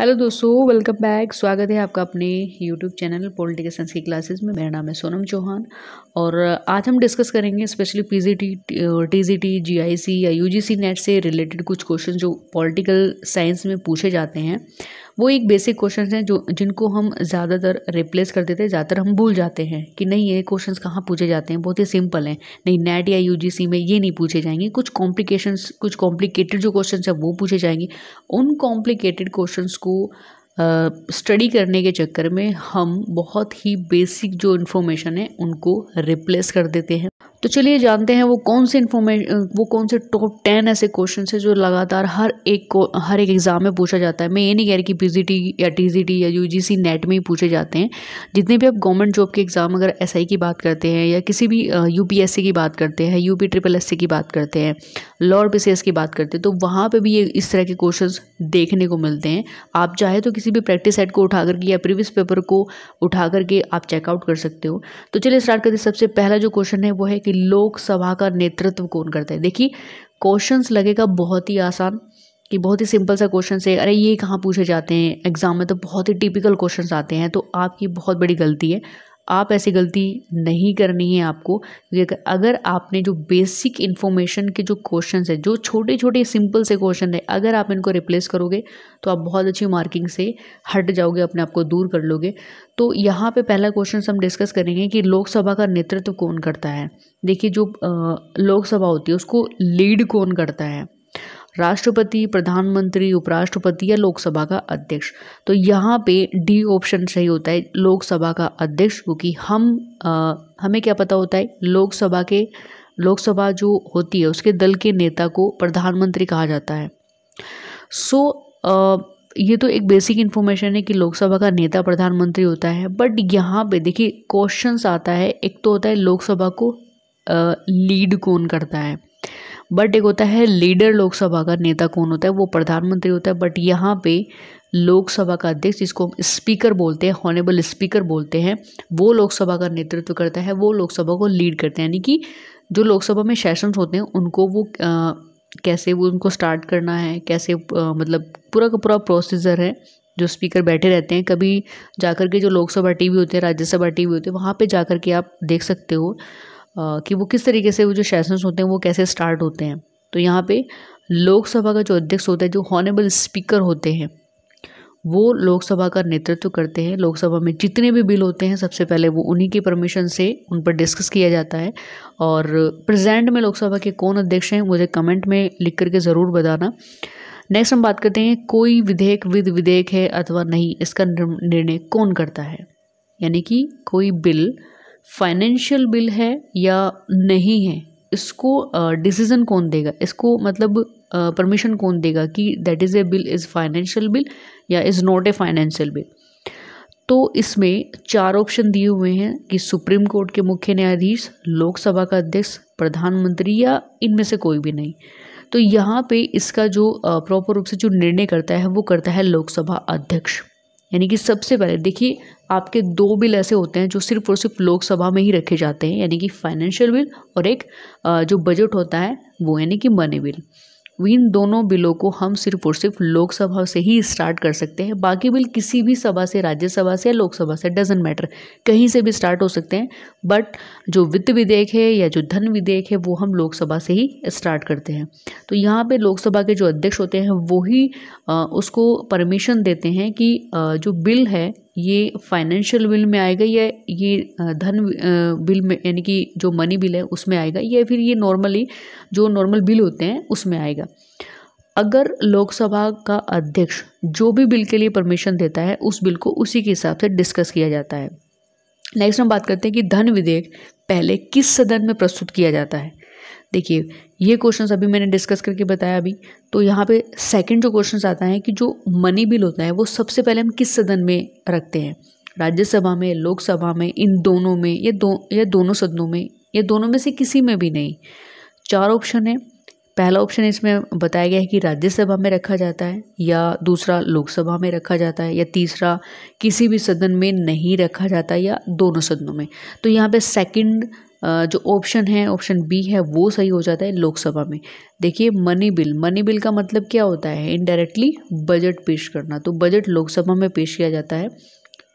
hello दोस्तों welcome back स्वागत है आपका अपने यूट्यूब चैनल पॉलिटिकल साइंस की क्लासेस में मेरा नाम है सोनम चौहान और आज हम डिस्कस करेंगे स्पेशली पीजीटी टीजीटी जीआईसी या यूजीसी नेट से रिलेटेड कुछ क्वेश्चन जो पॉलिटिकल साइंस में पूछे जाते हैं वो एक बेसिक क्वेश्चंस हैं जो जिनको हम ज़्यादातर रिप्लेस कर देते हैं ज़्यादातर हम भूल जाते हैं कि नहीं ये क्वेश्चन कहाँ पूछे जाते हैं बहुत ही सिंपल हैं नहीं नेट या यू में ये नहीं पूछे जाएंगे कुछ कॉम्प्लिकेशन कुछ कॉम्प्लिकेटेड जो क्वेश्चन हैं वो पूछे जाएंगे उन कॉम्प्लिकेटेड क्वेश्चन को स्टडी uh, करने के चक्कर में हम बहुत ही बेसिक जो इन्फॉर्मेशन है उनको रिप्लेस कर देते हैं तो चलिए जानते हैं वो कौन से इन्फॉर्मेश वो कौन से टॉप टेन ऐसे क्वेश्चन है जो लगातार हर एक को हर एक एग्ज़ाम में पूछा जाता है मैं ये नहीं कह रही कि पी या टी या यू नेट में ही पूछे जाते हैं जितने भी आप गवर्नमेंट जॉब के एग्ज़ाम अगर एस की बात करते हैं या किसी भी यू की बात करते हैं यू पी ट्रिपल एस की बात करते हैं लॉर्ड बिसेस की बात करते हैं तो वहाँ पे भी ये इस तरह के क्वेश्चंस देखने को मिलते हैं आप चाहे तो किसी भी प्रैक्टिस सेट को उठा करके या प्रीवियस पेपर को उठा करके आप चेकआउट कर सकते हो तो चलिए स्टार्ट करते सबसे पहला जो क्वेश्चन है वो है कि लोकसभा का नेतृत्व कौन करता है देखिए क्वेश्चंस लगेगा बहुत ही आसान कि बहुत ही सिंपल सा क्वेश्चन है अरे ये कहाँ पूछे जाते हैं एग्ज़ाम में तो बहुत ही टिपिकल क्वेश्चन आते हैं तो आपकी बहुत बड़ी गलती है आप ऐसी गलती नहीं करनी है आपको अगर आपने जो बेसिक इन्फॉर्मेशन के जो क्वेश्चन है जो छोटे छोटे सिंपल से क्वेश्चन है अगर आप इनको रिप्लेस करोगे तो आप बहुत अच्छी मार्किंग से हट जाओगे अपने आप को दूर कर लोगे तो यहाँ पे पहला क्वेश्चन हम डिस्कस करेंगे कि लोकसभा का नेतृत्व कौन करता है देखिए जो लोकसभा होती है उसको लीड कौन करता है राष्ट्रपति प्रधानमंत्री उपराष्ट्रपति या लोकसभा का अध्यक्ष तो यहाँ पे डी ऑप्शन सही होता है लोकसभा का अध्यक्ष क्योंकि हम आ, हमें क्या पता होता है लोकसभा के लोकसभा जो होती है उसके दल के नेता को प्रधानमंत्री कहा जाता है सो so, आ, ये तो एक बेसिक इन्फॉर्मेशन है कि लोकसभा का नेता प्रधानमंत्री होता है बट यहाँ पे देखिए क्वेश्चंस आता है एक तो होता है लोकसभा को लीड कौन करता है बट एक होता है लीडर लोकसभा का नेता कौन होता है वो प्रधानमंत्री होता है बट यहाँ पे लोकसभा का अध्यक्ष जिसको हम स्पीकर बोलते हैं हॉनेबल स्पीकर बोलते हैं वो लोकसभा का नेतृत्व करता है वो लोकसभा को लीड करते हैं यानी कि जो लोकसभा में सेशंस होते हैं उनको वो आ, कैसे वो उनको स्टार्ट करना है कैसे आ, मतलब पूरा का पूरा प्रोसीजर है जो स्पीकर बैठे रहते हैं कभी जाकर के जो लोकसभा टीवी होते हैं राज्यसभा टीवी होते हैं वहाँ पे जाकर के आप देख सकते हो कि वो किस तरीके से वो जो सेशंस होते हैं वो कैसे स्टार्ट होते हैं तो यहाँ पे लोकसभा का जो अध्यक्ष होता है जो हॉनेबल स्पीकर होते हैं वो लोकसभा का नेतृत्व करते हैं लोकसभा में जितने भी बिल होते हैं सबसे पहले वो उन्हीं की परमिशन से उन पर डिस्कस किया जाता है और प्रेजेंट में लोकसभा के कौन अध्यक्ष हैं मुझे कमेंट में लिख करके ज़रूर बताना नेक्स्ट हम बात करते हैं कोई विधेयक विध विधेयक है अथवा नहीं इसका निर्णय कौन करता है यानी कि कोई बिल फाइनेंशियल बिल है या नहीं है इसको डिसीज़न कौन देगा इसको मतलब परमिशन कौन देगा कि that is a bill is financial bill या is not a financial bill तो इसमें चार ऑप्शन दिए हुए हैं कि सुप्रीम कोर्ट के मुख्य न्यायाधीश लोकसभा का अध्यक्ष प्रधानमंत्री या इनमें से कोई भी नहीं तो यहाँ पे इसका जो प्रॉपर रूप से जो निर्णय करता है वो करता है लोकसभा अध्यक्ष यानी कि सबसे पहले देखिए आपके दो बिल ऐसे होते हैं जो सिर्फ और सिर्फ लोकसभा में ही रखे जाते हैं यानी कि फाइनेंशियल बिल और एक जो बजट होता है वो यानी कि मनी बिल इन दोनों बिलों को हम सिर्फ और सिर्फ लोकसभा से ही स्टार्ट कर सकते हैं बाकी बिल किसी भी सभा से राज्यसभा से लोकसभा से डजेंट मैटर कहीं से भी स्टार्ट हो सकते हैं बट जो वित्त विधेयक है या जो धन विधेयक है वो हम लोकसभा से ही स्टार्ट करते हैं तो यहाँ पे लोकसभा के जो अध्यक्ष होते हैं वो ही उसको परमिशन देते हैं कि जो बिल है ये फाइनेंशियल बिल में आएगा या ये धन बिल में यानी कि जो मनी बिल है उसमें आएगा या फिर ये नॉर्मली जो नॉर्मल बिल होते हैं उसमें आएगा अगर लोकसभा का अध्यक्ष जो भी बिल के लिए परमिशन देता है उस बिल को उसी के हिसाब से डिस्कस किया जाता है नेक्स्ट हम बात करते हैं कि धन विधेयक पहले किस सदन में प्रस्तुत किया जाता है देखिए ये क्वेश्चन अभी मैंने डिस्कस करके बताया अभी तो यहाँ पे सेकंड जो क्वेश्चन आता है कि जो मनी बिल होता है वो सबसे पहले हम किस सदन में रखते हैं राज्यसभा में लोकसभा में इन दोनों में या दो या दोनों सदनों में या दोनों में से किसी में भी नहीं चार ऑप्शन है पहला ऑप्शन इसमें बताया गया है कि राज्यसभा में रखा जाता है या दूसरा लोकसभा में रखा जाता है या तीसरा किसी भी सदन में नहीं रखा जाता या दोनों सदनों में तो यहाँ पे सेकंड जो ऑप्शन है ऑप्शन बी है वो सही हो जाता है लोकसभा में देखिए मनी बिल मनी बिल का मतलब क्या होता है इनडायरेक्टली बजट पेश करना तो बजट लोकसभा में पेश किया जाता है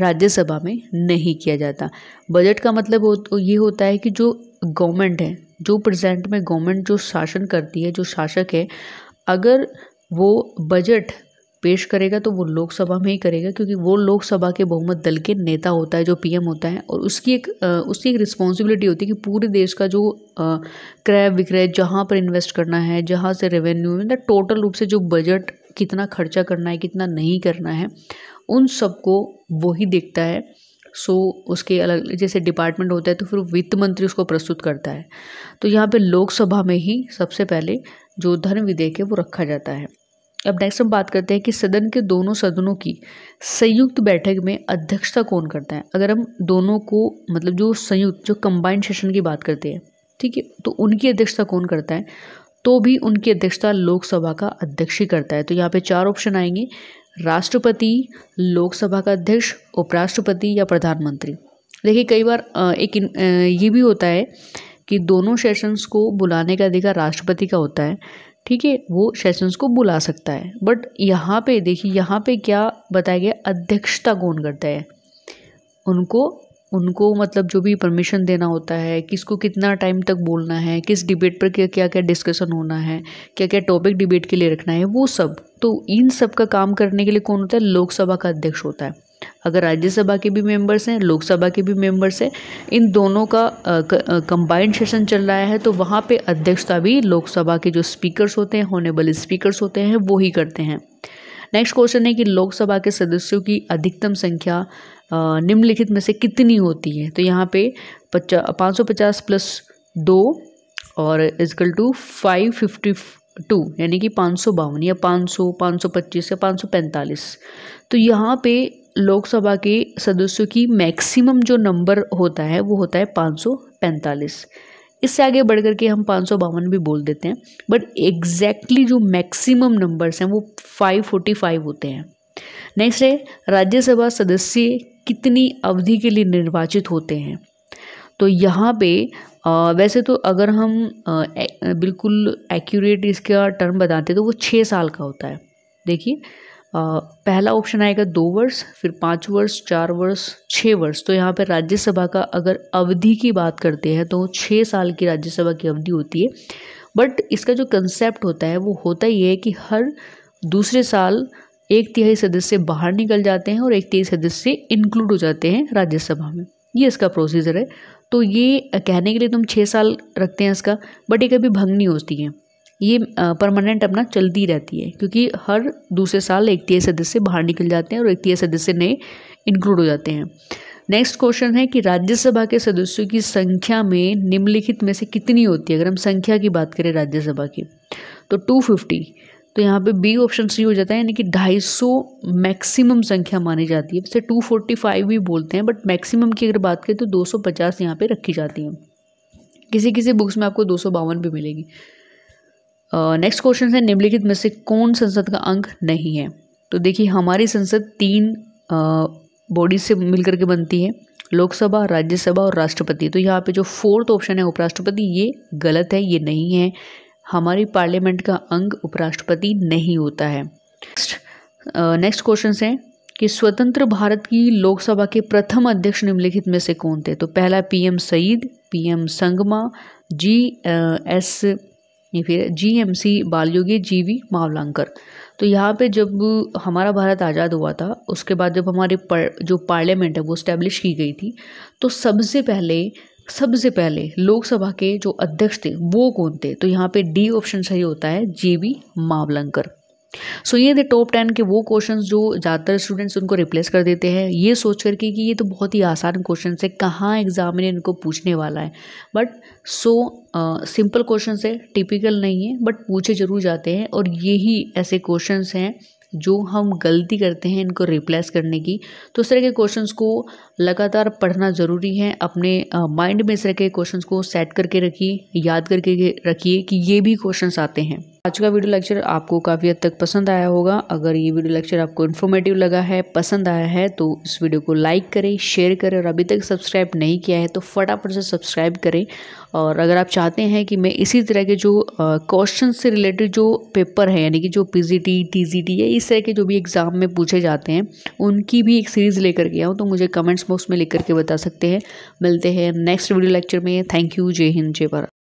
राज्यसभा में नहीं किया जाता बजट का मतलब हो, ये होता है कि जो गवर्नमेंट है जो प्रेजेंट में गवर्नमेंट जो शासन करती है जो शासक है अगर वो बजट पेश करेगा तो वो लोकसभा में ही करेगा क्योंकि वो लोकसभा के बहुमत दल के नेता होता है जो पीएम होता है और उसकी एक उसकी एक रिस्पॉन्सिबिलिटी होती है कि पूरे देश का जो क्रय विक्रय जहाँ पर इन्वेस्ट करना है जहाँ से रेवेन्यू मतलब टोटल रूप से जो बजट कितना खर्चा करना है कितना नहीं करना है उन सबको वो ही देखता है सो so, उसके अलग जैसे डिपार्टमेंट होता है तो फिर वित्त मंत्री उसको प्रस्तुत करता है तो यहाँ पे लोकसभा में ही सबसे पहले जो धन विधेयक है वो रखा जाता है अब नेक्स्ट हम बात करते हैं कि सदन के दोनों सदनों की संयुक्त बैठक में अध्यक्षता कौन करता है अगर हम दोनों को मतलब जो संयुक्त जो कंबाइंड सेशन की बात करते हैं ठीक है तो उनकी अध्यक्षता कौन करता है तो भी उनकी अध्यक्षता लोकसभा का अध्यक्ष ही करता है तो यहाँ पे चार ऑप्शन आएंगे राष्ट्रपति लोकसभा का अध्यक्ष उपराष्ट्रपति या प्रधानमंत्री देखिए कई बार एक ये भी होता है कि दोनों सेशंस को बुलाने का अधिकार राष्ट्रपति का होता है ठीक है वो सेशंस को बुला सकता है बट यहाँ पे देखिए यहाँ पे क्या बताया गया अध्यक्षता कौन करता है उनको उनको मतलब जो भी परमिशन देना होता है किसको कितना टाइम तक बोलना है किस डिबेट पर क्या क्या क्या डिस्कशन होना है क्या क्या टॉपिक डिबेट के लिए रखना है वो सब तो इन सब का काम करने के लिए कौन होता है लोकसभा का अध्यक्ष होता है अगर राज्यसभा के भी मेंबर्स हैं लोकसभा के भी मेंबर्स हैं इन दोनों का कंबाइंड सेशन चल रहा है तो वहाँ पे अध्यक्षता भी लोकसभा के जो स्पीकर्स होते हैं होनेबल स्पीकर्स होते हैं वो ही करते हैं नेक्स्ट क्वेश्चन है कि लोकसभा के सदस्यों की अधिकतम संख्या निम्नलिखित में से कितनी होती है तो यहाँ पे पचास पाँच सौ पचास प्लस दो और is equal to five fifty two यानी कि पाँच सौ बावन या पाँच सौ पाँच सौ पच्चीस या पाँच सौ पैंतालीस तो यहाँ पे लोकसभा के सदस्यों की मैक्सिमम जो नंबर होता है वो होता है पाँच सौ पैंतालीस इससे आगे बढ़ करके हम पाँच सौ बावन भी बोल देते हैं बट एग्जैक्टली exactly जो मैक्सिमम नंबर्स हैं वो फाइव फोर्टी फाइव होते हैं नेक्स्ट है राज्यसभा सदस्य कितनी अवधि के लिए निर्वाचित होते हैं तो यहाँ पे वैसे तो अगर हम बिल्कुल एक्यूरेट इसका टर्म बताते तो वो छः साल का होता है देखिए पहला ऑप्शन आएगा दो वर्ष फिर पाँच वर्ष चार वर्ष छः वर्ष तो यहाँ पर राज्यसभा का अगर अवधि की बात करते हैं तो छः साल की राज्यसभा की अवधि होती है बट इसका जो कंसेप्ट होता है वो होता ही है कि हर दूसरे साल एक तिहाई सदस्य बाहर निकल जाते हैं और एक तिहाई सदस्य इंक्लूड हो जाते हैं राज्यसभा में ये इसका प्रोसीजर है तो ये कहने के लिए तुम छः साल रखते हैं इसका बट ये कभी भंग नहीं होती है ये परमानेंट अपना चलती रहती है क्योंकि हर दूसरे साल एक तीय सदस्य बाहर निकल जाते हैं और एक तीय सदस्य नए इंक्लूड हो जाते हैं नेक्स्ट क्वेश्चन है कि राज्यसभा के सदस्यों की संख्या में निम्नलिखित में से कितनी होती है अगर हम संख्या की बात करें राज्यसभा की तो टू फिफ्टी तो यहाँ पे बी ऑप्शन सही हो जाता है यानी कि 250 मैक्सिमम संख्या मानी जाती है वैसे 245 भी बोलते हैं बट मैक्सिमम की अगर बात करें तो 250 यहाँ पर रखी जाती हैं किसी किसी बुक्स में आपको दो भी मिलेगी नेक्स्ट क्वेश्चन है निम्नलिखित में से कौन संसद का अंग नहीं है तो देखिए हमारी संसद तीन बॉडीज से मिलकर के बनती है लोकसभा राज्यसभा और राष्ट्रपति तो यहाँ पे जो फोर्थ ऑप्शन है उपराष्ट्रपति ये गलत है ये नहीं है हमारी पार्लियामेंट का अंग उपराष्ट्रपति नहीं होता है नेक्स्ट क्वेश्चन है कि स्वतंत्र भारत की लोकसभा के प्रथम अध्यक्ष निम्नलिखित में से कौन थे तो पहला पीएम सईद पीएम संगमा जी एस फिर G M C Balayogi ji V Mavalankar तो यहाँ पे जब हमारा भारत आज़ाद हुआ था उसके बाद जब हमारे पर, जो पार्लियामेंट है वो इस्टेब्लिश की गई थी तो सबसे पहले सबसे पहले लोकसभा के जो अध्यक्ष थे वो कौन थे तो यहाँ पे डी ऑप्शन सही होता है J B Mavalankar so so, ये थे टॉप टेन के वो क्वेश्चंस जो ज़्यादातर स्टूडेंट्स उनको रिप्लेस कर देते हैं ये सोच करके कि ये तो बहुत ही आसान क्वेश्चन है कहाँ एग्जाम में इनको पूछने वाला है बट सो सिंपल क्वेश्चन है टिपिकल नहीं है बट पूछे जरूर जाते हैं और यही ऐसे क्वेश्चन हैं जो हम गलती करते हैं इनको रिप्लेस करने की तो इस तरह के क्वेश्चंस को लगातार पढ़ना ज़रूरी है अपने माइंड में इस तरह के क्वेश्चंस को सेट करके रखिए याद करके रखिए कि ये भी क्वेश्चंस आते हैं आज का वीडियो लेक्चर आपको काफ़ी हद तक पसंद आया होगा अगर ये वीडियो लेक्चर आपको इन्फॉर्मेटिव लगा है पसंद आया है तो इस वीडियो को लाइक करें शेयर करें और अभी तक सब्सक्राइब नहीं किया है तो फटाफट से सब्सक्राइब करें और अगर आप चाहते हैं कि मैं इसी तरह के जो क्वेश्चन से रिलेटेड जो पेपर है यानी कि जो पी जी टी या इस तरह के जो भी एग्ज़ाम में पूछे जाते हैं उनकी भी एक सीरीज़ लेकर के आऊँ तो मुझे कमेंट्स बॉक्स में लिख करके बता सकते हैं मिलते हैं नेक्स्ट वीडियो लेक्चर में थैंक यू जय हिंद जय भारत